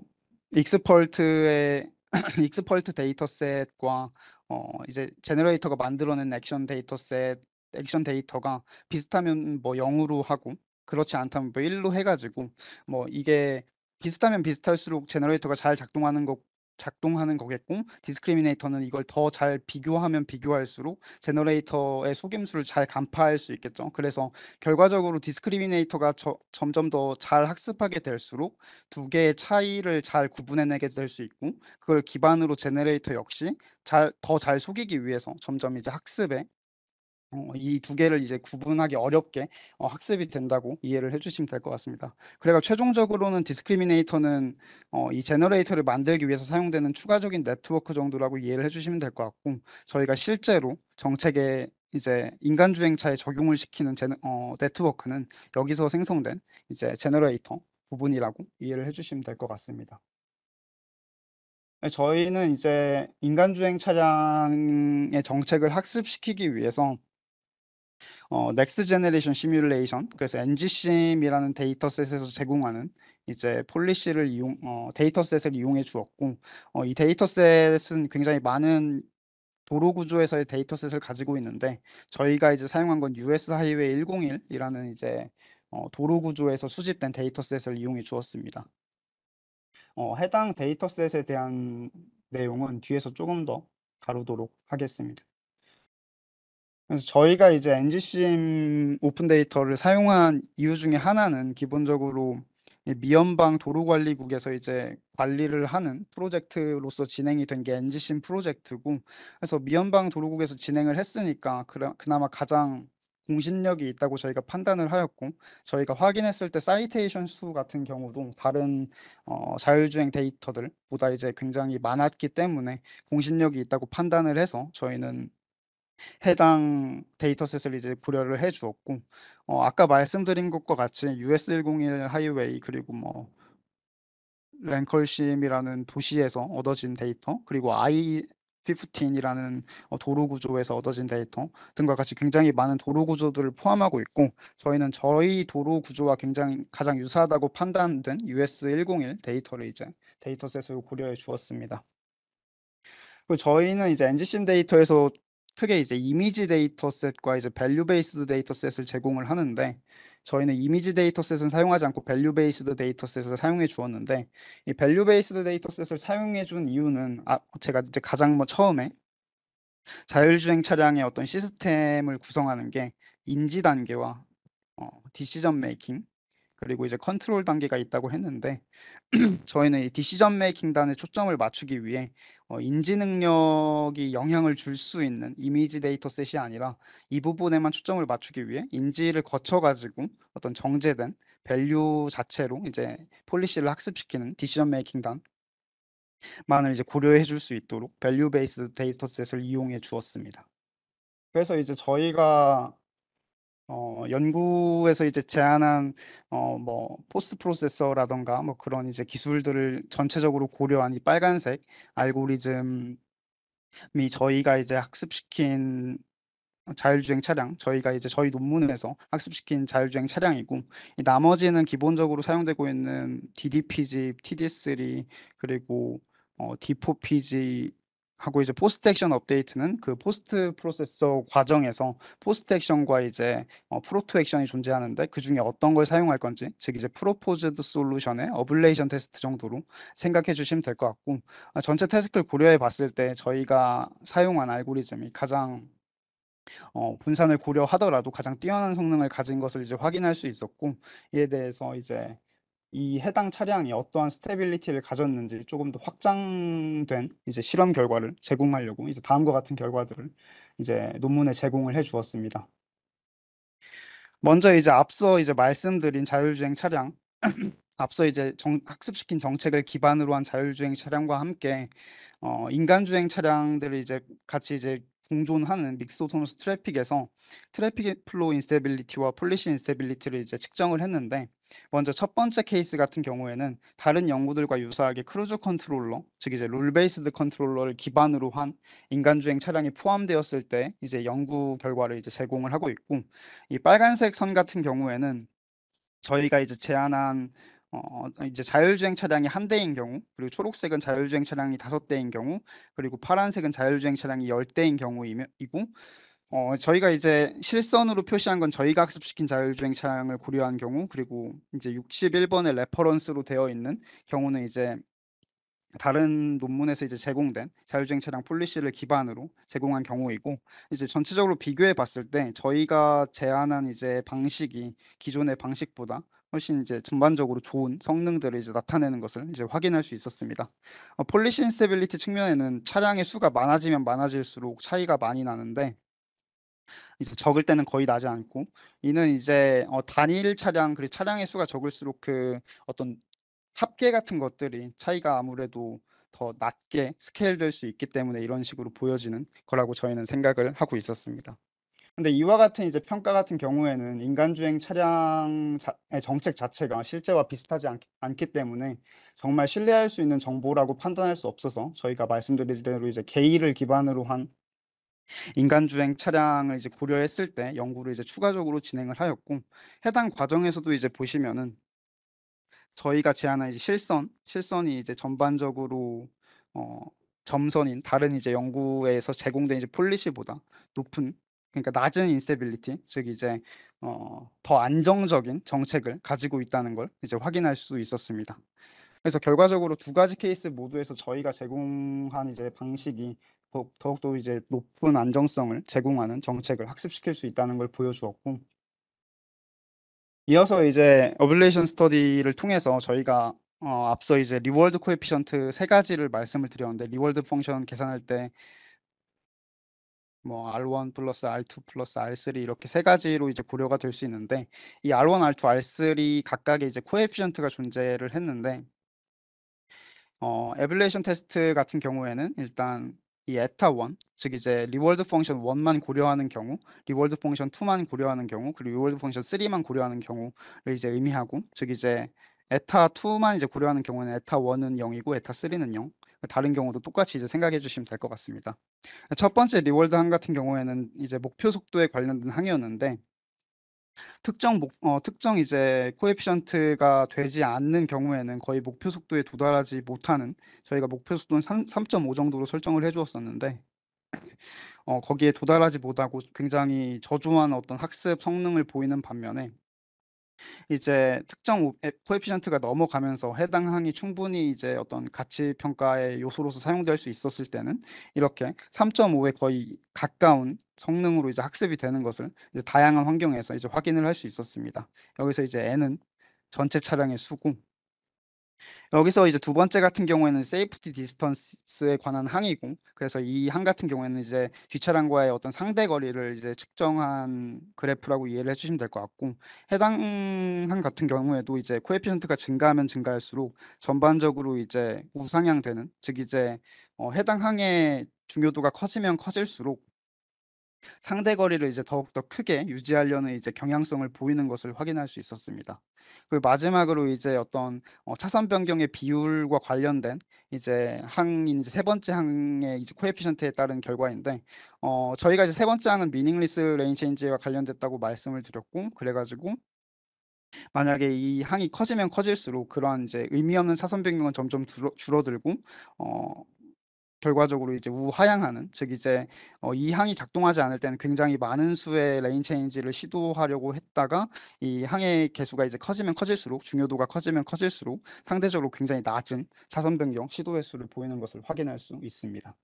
익스펄트의 익스펄트 데이터셋과 어 이제 제너레이터가 만들어낸 액션 데이터셋 액션 데이터가 비슷하면 뭐 0으로 하고 그렇지 않다면 뭐 1로 해가지고 뭐 이게 비슷하면 비슷할수록 제너레이터가 잘 작동하는 거 작동하는 거겠고 디스크리미네이터는 이걸 더 잘 비교하면 비교할수록 제너레이터의 속임수를 잘 간파할 수 있겠죠. 그래서 결과적으로 디스크리미네이터가 저, 점점 더 잘 학습하게 될수록 두 개의 차이를 잘 구분해내게 될 수 있고 그걸 기반으로 제너레이터 역시 잘 더 잘 속이기 위해서 점점 이제 학습에 어, 이두 개를 이제 구분하기 어렵게 어, 학습이 된다고 이해를 해주시면 될 것 같습니다. 그래서 최종적으로는 디스크리미네이터는 어, 이 제너레이터를 만들기 위해서 사용되는 추가적인 네트워크 정도라고 이해를 해주시면 될 것 같고 저희가 실제로 정책에 이제 인간 주행차에 적용을 시키는 제너, 어, 네트워크는 여기서 생성된 이제 제너레이터 부분이라고 이해를 해주시면 될 것 같습니다. 네, 저희는 이제 인간주행 차량의 정책을 학습시키기 위해서 어, 넥스트 제네레이션 시뮬레이션 그래서 NGCM이라는 데이터셋에서 제공하는 이제 폴리시를 이용 어, 데이터셋을 이용해 주었고 어, 이 데이터셋은 굉장히 많은 도로 구조에서의 데이터셋을 가지고 있는데 저희가 이제 사용한 건 US 하이웨이 101이라는 이제 어, 도로 구조에서 수집된 데이터셋을 이용해 주었습니다. 어, 해당 데이터셋에 대한 내용은 뒤에서 조금 더 다루도록 하겠습니다. 그래서 저희가 이제 NGCM 오픈 데이터를 사용한 이유 중에 하나는 기본적으로 미연방 도로관리국에서 이제 관리를 하는 프로젝트로서 진행이 된 게 NGCM 프로젝트고 그래서 미연방 도로국에서 진행을 했으니까 그나마 가장 공신력이 있다고 저희가 판단을 하였고 저희가 확인했을 때 사이테이션 수 같은 경우도 다른 어, 자율주행 데이터들보다 이제 굉장히 많았기 때문에 공신력이 있다고 판단을 해서 저희는 해당 데이터셋을 이제 고려를 해 주었고 어, 아까 말씀드린 것과 같이 US101 하이웨이 그리고 뭐 랭컬심이라는 도시에서 얻어진 데이터 그리고 I 15이라는 어, 도로 구조에서 얻어진 데이터 등과 같이 굉장히 많은 도로 구조들을 포함하고 있고 저희는 저희 도로 구조와 굉장히 가장 유사하다고 판단된 US101 데이터를 이제 데이터셋으로 고려해 주었습니다. 그리고 저희는 이제 NGSIM 데이터에서 크게 이제 이미지 데이터셋과 이제 밸류 베이스드 데이터셋을 제공을 하는데 저희는 이미지 데이터셋은 사용하지 않고 밸류 베이스드 데이터셋을 사용해 주었는데 이 밸류 베이스드 데이터셋을 사용해 준 이유는 아 제가 이제 가장 뭐 처음에 자율주행 차량의 어떤 시스템을 구성하는 게 인지 단계와 어, 디시전 메이킹 그리고 이제 컨트롤 단계가 있다고 했는데 저희는 이 디시전 메이킹단에 초점을 맞추기 위해 어, 인지 능력이 영향을 줄 수 있는 이미지 데이터셋이 아니라 이 부분에만 초점을 맞추기 위해 인지를 거쳐 가지고 어떤 정제된 밸류 자체로 이제 폴리시를 학습시키는 디시전 메이킹단 만을 이제 고려해 줄 수 있도록 밸류 베이스 데이터셋을 이용해 주었습니다. 그래서 이제 저희가 어, 연구에서 이제 제안한 어, 뭐 포스트 프로세서라던가 뭐 그런 이제 기술들을 전체적으로 고려한 이 빨간색 알고리즘이 저희가 이제 학습시킨 자율주행 차량 저희가 이제 저희 논문에서 학습시킨 자율주행 차량이고 이 나머지는 기본적으로 사용되고 있는 DDPG, TD3 그리고 어, D4PG 하고 이제 포스트 액션 업데이트는 그 포스트 프로세서 과정에서 포스트 액션과 이제 어, 프로토 액션이 존재하는데 그 중에 어떤 걸 사용할 건지 즉 이제 프로포즈드 솔루션의 어블레이션 테스트 정도로 생각해 주시면 될 것 같고 아, 전체 테스트를 고려해 봤을 때 저희가 사용한 알고리즘이 가장 어, 분산을 고려하더라도 가장 뛰어난 성능을 가진 것을 이제 확인할 수 있었고 이에 대해서 이제 이 해당 차량이 어떠한 스테빌리티를 가졌는지 조금 더 확장된 이제 실험 결과를 제공하려고 이제 다음과 같은 결과들을 이제 논문에 제공을 해 주었습니다. 먼저 이제 앞서 이제 말씀드린 자율주행 차량 앞서 이제 정, 학습시킨 정책을 기반으로 한 자율주행 차량과 함께 어, 인간주행 차량들을 이제 같이 이제 공존하는 믹스 오토너스 트래픽에서 트래픽 플로우 인스테빌리티와 폴리시 인스테빌리티를 이제 측정을 했는데 먼저 첫 번째 케이스 같은 경우에는 다른 연구들과 유사하게 크루즈 컨트롤러, 즉 이제 롤 베이스드 컨트롤러를 기반으로 한 인간 주행 차량이 포함되었을 때 이제 연구 결과를 이제 제공을 하고 있고 이 빨간색 선 같은 경우에는 저희가 이제 제안한 어, 이제 자율주행 차량이 한 대인 경우, 그리고 초록색은 자율주행 차량이 다섯 대인 경우, 그리고 파란색은 자율주행 차량이 열 대인 경우이고, 어, 저희가 이제 실선으로 표시한 건 저희가 학습시킨 자율주행 차량을 고려한 경우 그리고 이제 61번의 레퍼런스로 되어 있는 경우는 이제 다른 논문에서 이제 제공된 자율주행 차량 폴리시를 기반으로 제공한 경우이고 이제 전체적으로 비교해 봤을 때 저희가 제안한 이제 방식이 기존의 방식보다 훨씬 이제 전반적으로 좋은 성능들을 이제 나타내는 것을 이제 확인할 수 있었습니다. 어, 폴리시 인스테빌리티 측면에는 차량의 수가 많아지면 많아질수록 차이가 많이 나는데 이제 적을 때는 거의 나지 않고 이는 이제 어, 단일 차량 그리고 차량의 수가 적을수록 그 어떤 합계 같은 것들이 차이가 아무래도 더 낮게 스케일될 수 있기 때문에 이런 식으로 보여지는 거라고 저희는 생각을 하고 있었습니다. 근데 이와 같은 이제 평가 같은 경우에는 인간주행 차량의 정책 자체가 실제와 비슷하지 않, 기 때문에 정말 신뢰할 수 있는 정보라고 판단할 수 없어서 저희가 말씀드릴 대로 이제 개의를 기반으로 한 인간주행 차량을 이제 고려했을 때 연구를 이제 추가적으로 진행을 하였고 해당 과정에서도 이제 보시면은 저희가 제안한 이제 실선 실선이 이제 전반적으로 어, 점선인 다른 이제 연구에서 제공된 이제 폴리시보다 높은 그러니까 낮은 인스테빌리티 즉 이제 어, 더 안정적인 정책을 가지고 있다는 걸 이제 확인할 수 있었습니다. 그래서 결과적으로 두 가지 케이스 모두에서 저희가 제공한 이제 방식이 더욱 더 이제 높은 안정성을 제공하는 정책을 학습시킬 수 있다는 걸 보여주었고 이어서 이제 어블레이션 스터디를 통해서 저희가 어, 앞서 이제 리월드 코에피션트 세 가지를 말씀을 드렸는데 리월드 펑션 계산할 때 뭐 R1 플러스 R2 플러스 R3 이렇게 세 가지로 이제 고려가 될 수 있는데 이 R1, R2, R3 각각의 이제 코에피션트가 존재를 했는데 어, 에뮬레이션 테스트 같은 경우에는 일단 이 에타 1, 즉 이제 리월드 펑션 1만 고려하는 경우, 리월드 펑션 2만 고려하는 경우, 그리고 리월드 펑션 3만 고려하는 경우를 이제 의미하고, 즉 이제 에타 2만 이제 고려하는 경우는 에타 1은 0이고 에타 3는 0. 그러니까 다른 경우도 똑같이 이제 생각해 주시면 될 것 같습니다. 첫 번째 리월드 항 같은 경우에는 이제 목표 속도에 관련된 항이었는데 특정 목어 특정 이제 코에피션트가 되지 않는 경우에는 거의 목표 속도에 도달하지 못하는 저희가 목표 속도는 삼3.5 정도로 설정을 해 주었었는데 어 거기에 도달하지 못하고 굉장히 저조한 어떤 학습 성능을 보이는 반면에 이제 특정 에코에피션트가 넘어가면서 해당 항이 충분히 이제 어떤 가치 평가의 요소로서 사용될 수 있었을 때는 이렇게 3.5에 거의 가까운 성능으로 이제 학습이 되는 것을 이제 다양한 환경에서 이제 확인을 할 수 있었습니다. 여기서 이제 N은 전체 차량의 수고. 여기서 이제 두 번째 같은 경우에는 세이프티 디스턴스에 관한 항의고 그래서 이 항 같은 경우에는 이제 뒷차량과의 어떤 상대 거리를 이제 측정한 그래프라고 이해를 해주시면 될 것 같고 해당 항 같은 경우에도 이제 코에피션트가 증가하면 증가할수록 전반적으로 이제 우상향되는 즉 이제 어 해당 항의 중요도가 커지면 커질수록 상대 거리를 이제 더욱더 크게 유지하려는 이제 경향성을 보이는 것을 확인할 수 있었습니다. 그리고 마지막으로 이제 어떤 어, 차선 변경의 비율과 관련된 이제 항인 이제 세 번째 항의 이제 코에피션트에 따른 결과인데 어, 저희가 이제 세 번째 항은 미닝리스 레인 체인지와 관련됐다고 말씀을 드렸고 그래가지고 만약에 이 항이 커지면 커질수록 그러한 이제 의미 없는 사선 변경은 점점 줄어들고 어, 결과적으로 이제 우하향하는 즉 이제 어, 이 항이 작동하지 않을 때는 굉장히 많은 수의 레인 체인지를 시도하려고 했다가 이 항의 개수가 이제 커지면 커질수록 중요도가 커지면 커질수록 상대적으로 굉장히 낮은 자선 변경 시도 횟수를 보이는 것을 확인할 수 있습니다.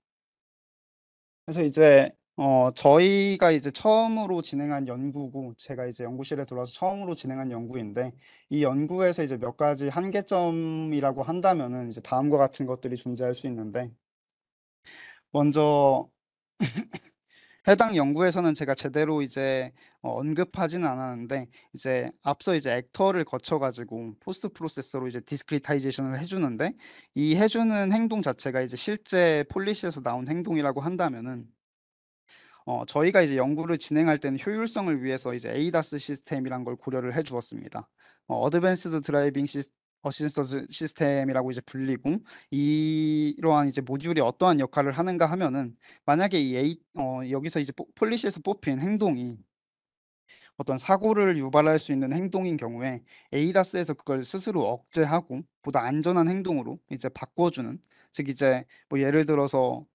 그래서 이제 어, 저희가 이제 처음으로 진행한 연구고, 제가 이제 연구실에 들어와서 처음으로 진행한 연구인데, 이 연구에서 이제 몇 가지 한계점이라고 한다면은 이제 다음과 같은 것들이 존재할 수 있는데, 먼저 해당 연구에서는 제가 제대로 이제 어, 언급하지는 않았는데 이제 앞서 이제 액터를 거쳐가지고 포스트 프로세서로 이제 디스크리타이제이션을 해주는데 이 해주는 행동 자체가 이제 실제 폴리시에서 나온 행동이라고 한다면은 어, 저희가 이제 연구를 진행할 때는 효율성을 위해서 이제 에이다스 시스템이란 걸 고려를 해주었습니다. 어, 어드밴스드 드라이빙 시스 어시스턴스 시스템이라고 이제 불리고 이러한 이제 모듈이 어떠한 역할을 하는가 하면은 만약에 이 A 어 여기서 이제 폴리시에서 뽑힌 행동이 어떤 사고를 유발할 수 있는 행동인 경우에 에이다스에서 그걸 스스로 억제하고 보다 안전한 행동으로 이제 바꿔주는 즉 이제 뭐 예를 들어서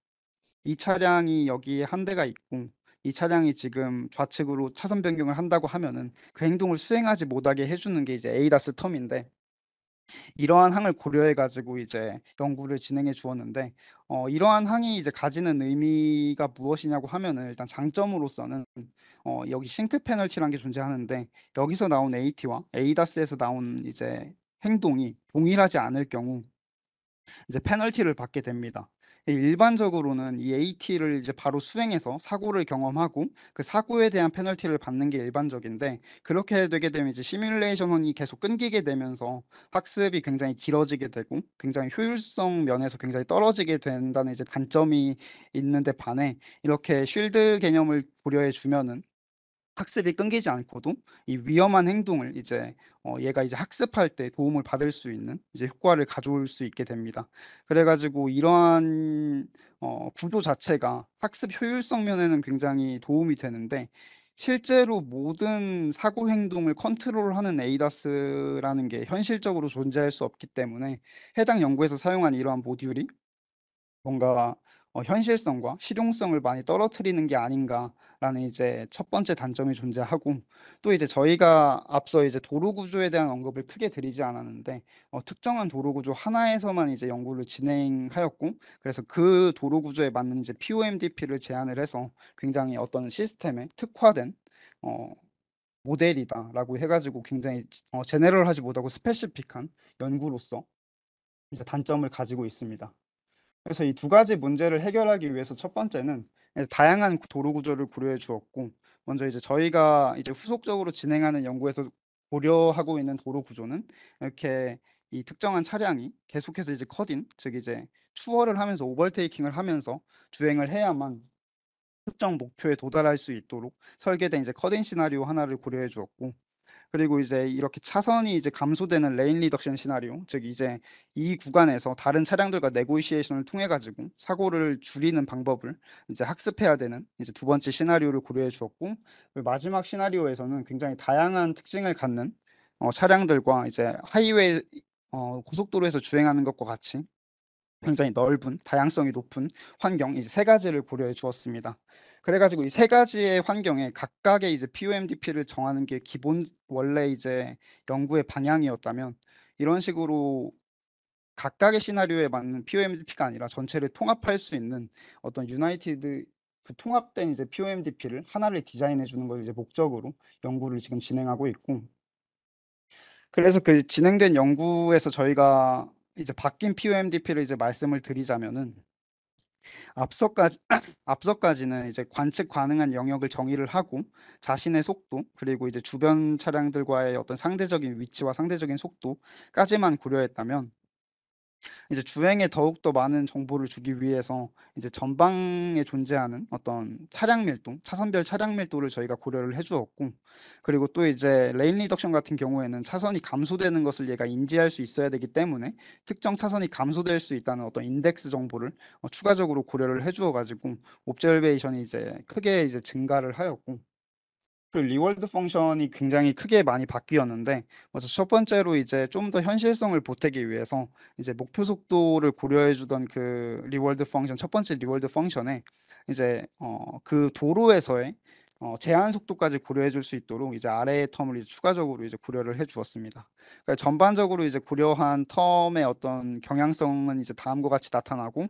이 차량이 여기에 한 대가 있고 이 차량이 지금 좌측으로 차선 변경을 한다고 하면은 그 행동을 수행하지 못하게 해주는 게 이제 에이다스 텀인데 이러한 항을 고려해 가지고 이제 연구를 진행해 주었는데 어, 이러한 항이 이제 가지는 의미가 무엇이냐고 하면은 일단 장점으로서는 어, 여기 싱크 페널티라는 게 존재하는데 여기서 나온 AT와 ADAS에서 나온 이제 행동이 동일하지 않을 경우 이제 페널티를 받게 됩니다. 일반적으로는 이 AT를 이제 바로 수행해서 사고를 경험하고 그 사고에 대한 페널티를 받는 게 일반적인데 그렇게 되게 되면 이제 시뮬레이션이 계속 끊기게 되면서 학습이 굉장히 길어지게 되고 굉장히 효율성 면에서 굉장히 떨어지게 된다는 이제 단점이 있는데 반해 이렇게 쉴드 개념을 고려해 주면은 학습이 끊기지 않고도 이 위험한 행동을 이제 어 얘가 이제 학습할 때 도움을 받을 수 있는 이제 효과를 가져올 수 있게 됩니다. 그래가지고 이러한 어 구조 자체가 학습 효율성 면에는 굉장히 도움이 되는데 실제로 모든 사고 행동을 컨트롤하는 에이다스라는 게 현실적으로 존재할 수 없기 때문에 해당 연구에서 사용한 이러한 모듈이 뭔가 어, 현실성과 실용성을 많이 떨어뜨리는 게 아닌가라는 이제 첫 번째 단점이 존재하고 또 이제 저희가 앞서 이제 도로 구조에 대한 언급을 크게 드리지 않았는데 어, 특정한 도로 구조 하나에서만 이제 연구를 진행하였고 그래서 그 도로 구조에 맞는 이제 POMDP를 제안을 해서 굉장히 어떤 시스템에 특화된 어, 모델이다라고 해가지고 굉장히 어, 제네럴하지 못하고 스페시픽한 연구로서 이제 단점을 가지고 있습니다. 그래서 이 두 가지 문제를 해결하기 위해서 첫 번째는 다양한 도로 구조를 고려해 주었고 먼저 이제 저희가 이제 후속적으로 진행하는 연구에서 고려하고 있는 도로 구조는 이렇게 이 특정한 차량이 계속해서 이제 커딘 즉 이제 추월을 하면서 오버테이킹을 하면서 주행을 해야만 특정 목표에 도달할 수 있도록 설계된 이제 커딘 시나리오 하나를 고려해 주었고 그리고 이제 이렇게 차선이 이제 감소되는 레인 리덕션 시나리오, 즉 이제 이 구간에서 다른 차량들과 네고시에이션을 통해 가지고 사고를 줄이는 방법을 이제 학습해야 되는 이제 두 번째 시나리오를 고려해 주었고 그 마지막 시나리오에서는 굉장히 다양한 특징을 갖는 어, 차량들과 이제 하이웨이 어, 고속도로에서 주행하는 것과 같이 굉장히 넓은 다양성이 높은 환경 이제 세 가지를 고려해 주었습니다. 그래가지고 이 세 가지의 환경에 각각의 이제 POMDP를 정하는 게 기본 원래 이제 연구의 방향이었다면 이런 식으로 각각의 시나리오에 맞는 POMDP가 아니라 전체를 통합할 수 있는 어떤 유나이티드 그 통합된 이제 POMDP를 하나를 디자인해 주는 걸 이제 목적으로 연구를 지금 진행하고 있고 그래서 그 진행된 연구에서 저희가 이제 바뀐 POMDP를 이제 말씀을 드리자면은 앞서까지 앞서까지는 이제 관측 가능한 영역을 정의를 하고 자신의 속도 그리고 이제 주변 차량들과의 어떤 상대적인 위치와 상대적인 속도까지만 고려했다면 이제 주행에 더욱더 많은 정보를 주기 위해서 이제 전방에 존재하는 어떤 차량 밀도, 차선별 차량 밀도를 저희가 고려를 해주었고, 그리고 또 이제 레일 리덕션 같은 경우에는 차선이 감소되는 것을 얘가 인지할 수 있어야 되기 때문에 특정 차선이 감소될 수 있다는 어떤 인덱스 정보를 어, 추가적으로 고려를 해주어가지고 옵저베이션이 이제 크게 이제 증가를 하였고, 그리월드 펑션이 굉장히 크게 많이 바뀌었는데 먼저 뭐 첫 번째로 이제 좀 더 현실성을 보태기 위해서 이제 목표 속도를 고려해 주던 그리월드 펑션 첫 번째 리월드 펑션에 이제 어그 도로에서의 어, 제한 속도까지 고려해 줄 수 있도록 이제 아래의 텀을 이제 추가적으로 이제 고려를 해 주었습니다. 그러니까 전반적으로 이제 고려한 텀의 어떤 경향성은 이제 다음과 같이 나타나고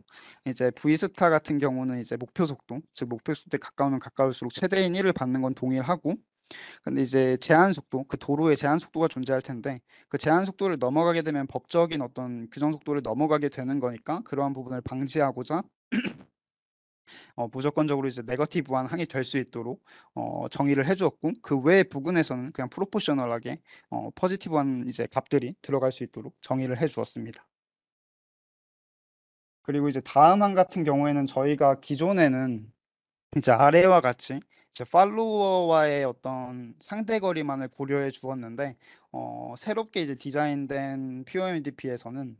이제 V스타 같은 경우는 이제 목표 속도, 즉 목표 속도에 가까우면 가까울수록 최대인 1을 받는 건 동일하고 근데 이제 제한 속도, 그도로에 제한 속도가 존재할 텐데 그 제한 속도를 넘어가게 되면 법적인 어떤 규정 속도를 넘어가게 되는 거니까 그러한 부분을 방지하고자 어, 무조건적으로 이제 네거티브 한항이 될 수 있도록 어, 정의를 해주었고 그 외 부분에서는 그냥 프로포셔널하게 어, 퍼지티브한 이제 값들이 들어갈 수 있도록 정의를 해주었습니다. 그리고 이제 다음 항 같은 경우에는 저희가 기존에는 이제 아래와 같이 이제 팔로워와의 어떤 상대거리만을 고려해 주었는데 어, 새롭게 이제 디자인된 POMDP에서는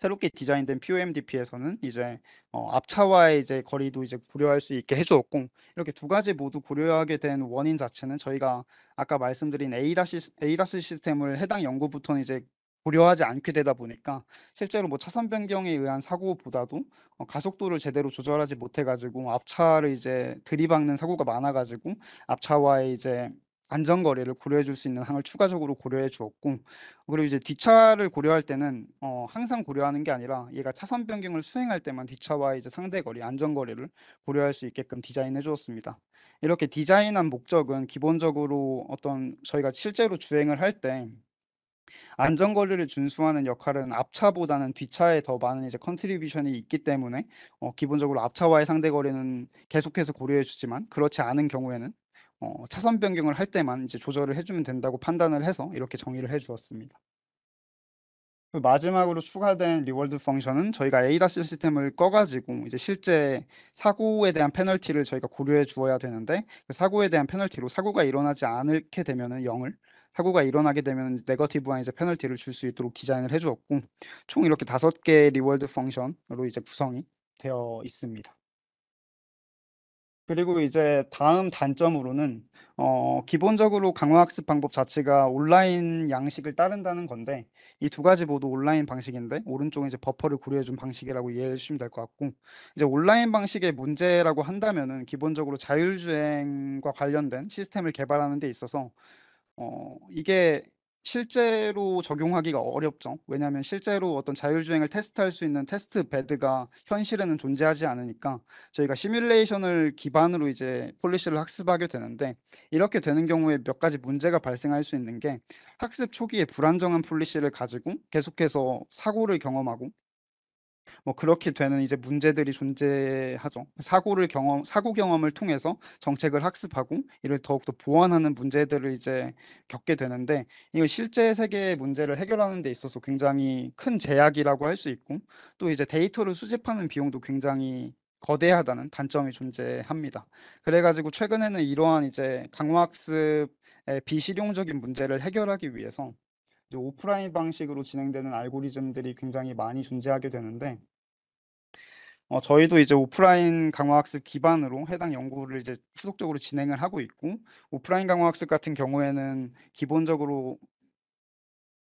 새롭게 디자인된 POMDP에서는 이제 어, 앞차와의 이제 거리도 이제 고려할 수 있게 해주었고 이렇게 두 가지 모두 고려하게 된 원인 자체는 저희가 아까 말씀드린 에이다시 스 시스템을 해당 연구부터는 이제 고려하지 않게 되다 보니까 실제로 뭐 차선 변경에 의한 사고보다도 어, 가속도를 제대로 조절하지 못해가지고 앞차를 이제 들이박는 사고가 많아가지고 앞차와의 이제 안전거리를 고려해 줄 수 있는 항을 추가적으로 고려해 주었고 그리고 이제 뒷차를 고려할 때는 어, 항상 고려하는 게 아니라 얘가 차선 변경을 수행할 때만 뒷차와 이제 상대거리 안전거리를 고려할 수 있게끔 디자인해 주었습니다. 이렇게 디자인한 목적은 기본적으로 어떤 저희가 실제로 주행을 할 때 안전거리를 준수하는 역할은 앞차보다는 뒷차에 더 많은 이제 컨트리뷰션이 있기 때문에 어, 기본적으로 앞차와의 상대거리는 계속해서 고려해 주지만 그렇지 않은 경우에는 어, 차선 변경을 할 때만 이제 조절을 해주면 된다고 판단을 해서 이렇게 정의를 해주었습니다. 그 마지막으로 추가된 리월드 펑션은 저희가 ADAS 시스템을 꺼가지고 이제 실제 사고에 대한 페널티를 저희가 고려해 주어야 되는데 그 사고에 대한 페널티로 사고가 일어나지 않게 되면 0을 사고가 일어나게 되면 네거티브한 이제 페널티를 줄 수 있도록 디자인을 해주었고 총 이렇게 다섯 개의 리월드 펑션으로 이제 구성이 되어 있습니다. 그리고 이제 다음 단점으로는 어, 기본적으로 강화학습 방법 자체가 온라인 양식을 따른다는 건데 이 두 가지 모두 온라인 방식인데 오른쪽은 이제 버퍼를 고려해준 방식이라고 이해해 주시면 될 것 같고 이제 온라인 방식의 문제라고 한다면은 기본적으로 자율주행과 관련된 시스템을 개발하는 데 있어서 어, 이게 실제로 적용하기가 어렵죠. 왜냐하면 실제로 어떤 자율주행을 테스트할 수 있는 테스트 베드가 현실에는 존재하지 않으니까 저희가 시뮬레이션을 기반으로 이제 폴리시를 학습하게 되는데 이렇게 되는 경우에 몇 가지 문제가 발생할 수 있는 게 학습 초기에 불안정한 폴리시를 가지고 계속해서 사고를 경험하고 뭐 그렇게 되는 이제 문제들이 존재하죠. 사고를 경험, 사고 경험을 통해서 정책을 학습하고 이를 더욱더 보완하는 문제들을 이제 겪게 되는데 이거 실제 세계의 문제를 해결하는 데 있어서 굉장히 큰 제약이라고 할 수 있고 또 이제 데이터를 수집하는 비용도 굉장히 거대하다는 단점이 존재합니다. 그래가지고 최근에는 이러한 이제 강화학습의 비실용적인 문제를 해결하기 위해서 이제 오프라인 방식으로 진행되는 알고리즘들이 굉장히 많이 존재하게 되는데 어, 저희도 이제 오프라인 강화학습 기반으로 해당 연구를 이제 추속적으로 진행을 하고 있고 오프라인 강화학습 같은 경우에는 기본적으로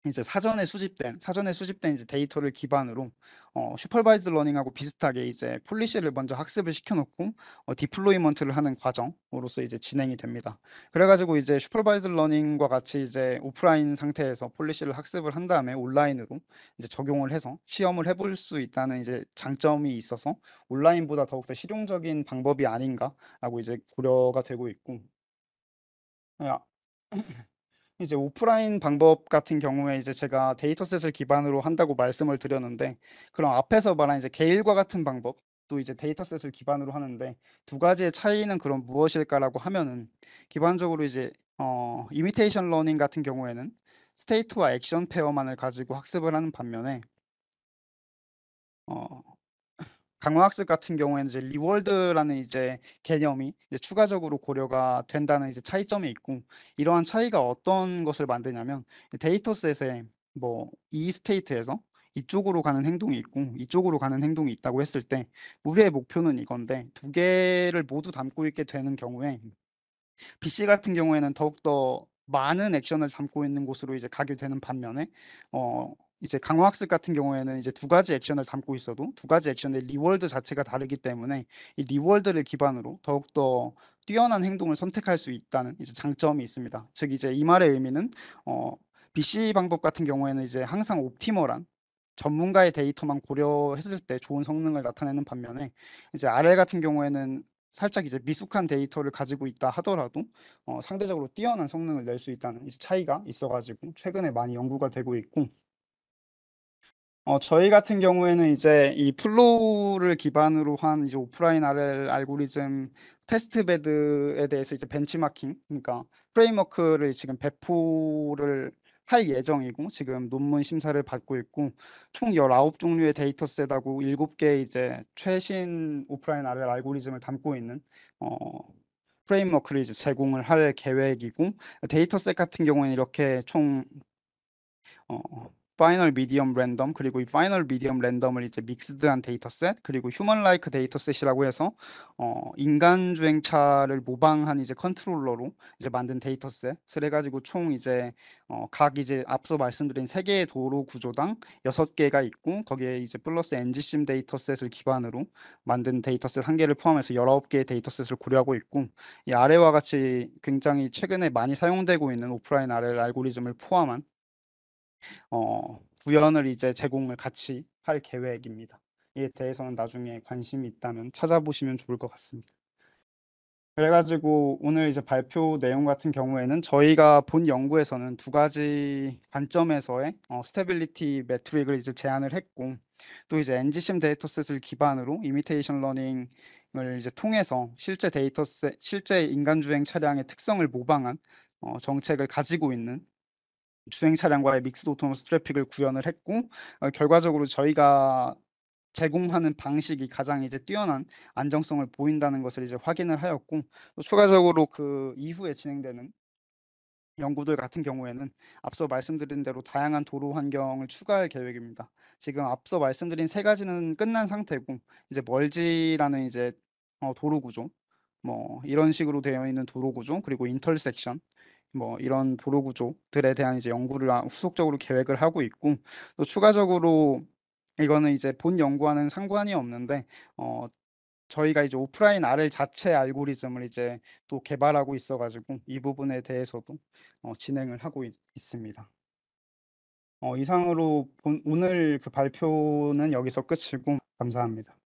이제 사전에 수집된 사전에 수집된 이제 데이터를 기반으로 어, 슈퍼바이즈 러닝하고 비슷하게 이제 폴리시를 먼저 학습을 시켜놓고 어, 디플로이먼트를 하는 과정으로서 이제 진행이 됩니다. 그래가지고 이제 슈퍼바이즈 러닝과 같이 이제 오프라인 상태에서 폴리시를 학습을 한 다음에 온라인으로 이제 적용을 해서 시험을 해볼 수 있다는 이제 장점이 있어서 온라인보다 더욱더 실용적인 방법이 아닌가라고 이제 고려가 되고 있고. 이제 오프라인 방법 같은 경우에 이제 제가 데이터셋을 기반으로 한다고 말씀을 드렸는데 그럼 앞에서 말한 이제 개일과 같은 방법 또 이제 데이터셋을 기반으로 하는데 두 가지의 차이는 그럼 무엇일까라고 하면은 기본적으로 이제 어 이미테이션 러닝 같은 경우에는 스테이트와 액션 페어만을 가지고 학습을 하는 반면에 어 강화학습 같은 경우에는 이제 리월드라는 이제 개념이 이제 추가적으로 고려가 된다는 이제 차이점이 있고 이러한 차이가 어떤 것을 만드냐면 데이터셋에 뭐 이 스테이트에서 이쪽으로 가는 행동이 있고 이쪽으로 가는 행동이 있다고 했을 때 우리의 목표는 이건데 두 개를 모두 담고 있게 되는 경우에 BC 같은 경우에는 더욱더 많은 액션을 담고 있는 곳으로 이제 가게 되는 반면에 어 이제 강화학습 같은 경우에는 이제 두 가지 액션을 담고 있어도 두 가지 액션의 리워드 자체가 다르기 때문에 이 리워드를 기반으로 더욱더 뛰어난 행동을 선택할 수 있다는 이제 장점이 있습니다. 즉 이제 이 말의 의미는 어, BC 방법 같은 경우에는 이제 항상 옵티멀한 전문가의 데이터만 고려했을 때 좋은 성능을 나타내는 반면에 이제 RL 같은 경우에는 살짝 이제 미숙한 데이터를 가지고 있다 하더라도 어, 상대적으로 뛰어난 성능을 낼 수 있다는 이제 차이가 있어가지고 최근에 많이 연구가 되고 있고 어, 저희 같은 경우에는 이제 이 플로우를 기반으로 한 이제 오프라인 RL 알고리즘 테스트 베드에 대해서 이제 벤치마킹, 그러니까 프레임워크를 지금 배포를 할 예정이고 지금 논문 심사를 받고 있고 총 19종류의 데이터셋하고 7개 이제 최신 오프라인 RL 알고리즘을 담고 있는 어, 프레임워크를 이제 제공을 할 계획이고 데이터셋 같은 경우에는 이렇게 총 어, 파이널 미디엄 랜덤 그리고 이 파이널 미디엄 랜덤을 이제 믹스드한 데이터셋 그리고 휴먼 라이크 데이터셋이라고 해서 어, 인간 주행차를 모방한 이제 컨트롤러로 이제 만든 데이터셋을 해가지고 총 이제 어, 각 이제 앞서 말씀드린 세 개의 도로 구조당 여섯 개가 있고 거기에 이제 플러스 엔지심 데이터셋을 기반으로 만든 데이터셋 한 개를 포함해서 열아홉 개의 데이터셋을 고려하고 있고 이 아래와 같이 굉장히 최근에 많이 사용되고 있는 오프라인 RL 알고리즘을 포함한 어, 구현을 이제 제공을 같이 할 계획입니다. 이에 대해서는 나중에 관심이 있다면 찾아보시면 좋을 것 같습니다. 그래가지고 오늘 이제 발표 내용 같은 경우에는 저희가 본 연구에서는 두 가지 관점에서의 어, 스테빌리티 매트릭을 이제 제안을 했고 또 이제 NG심 데이터셋을 기반으로 이미테이션 러닝을 이제 통해서 실제 데이터셋, 실제 인간 주행 차량의 특성을 모방한 어, 정책을 가지고 있는 주행 차량과의 믹스 도토노스 트래픽을 구현을 했고 어, 결과적으로 저희가 제공하는 방식이 가장 이제 뛰어난 안정성을 보인다는 것을 이제 확인을 하였고 또 추가적으로 그 이후에 진행되는 연구들 같은 경우에는 앞서 말씀드린 대로 다양한 도로 환경을 추가할 계획입니다. 지금 앞서 말씀드린 세 가지는 끝난 상태고 이제 멀지라는 이제 어, 도로 구조 뭐 이런 식으로 되어 있는 도로 구조 그리고 인터섹션 뭐 이런 도로 구조들에 대한 이제 연구를 후속적으로 계획을 하고 있고 또 추가적으로 이거는 이제 본 연구와는 상관이 없는데 어 저희가 이제 오프라인 RL 자체 알고리즘을 이제 또 개발하고 있어가지고 이 부분에 대해서도 어, 진행을 하고 있, 습니다 어, 이상으로 본, 오늘 그 발표는 여기서 끝이고 감사합니다.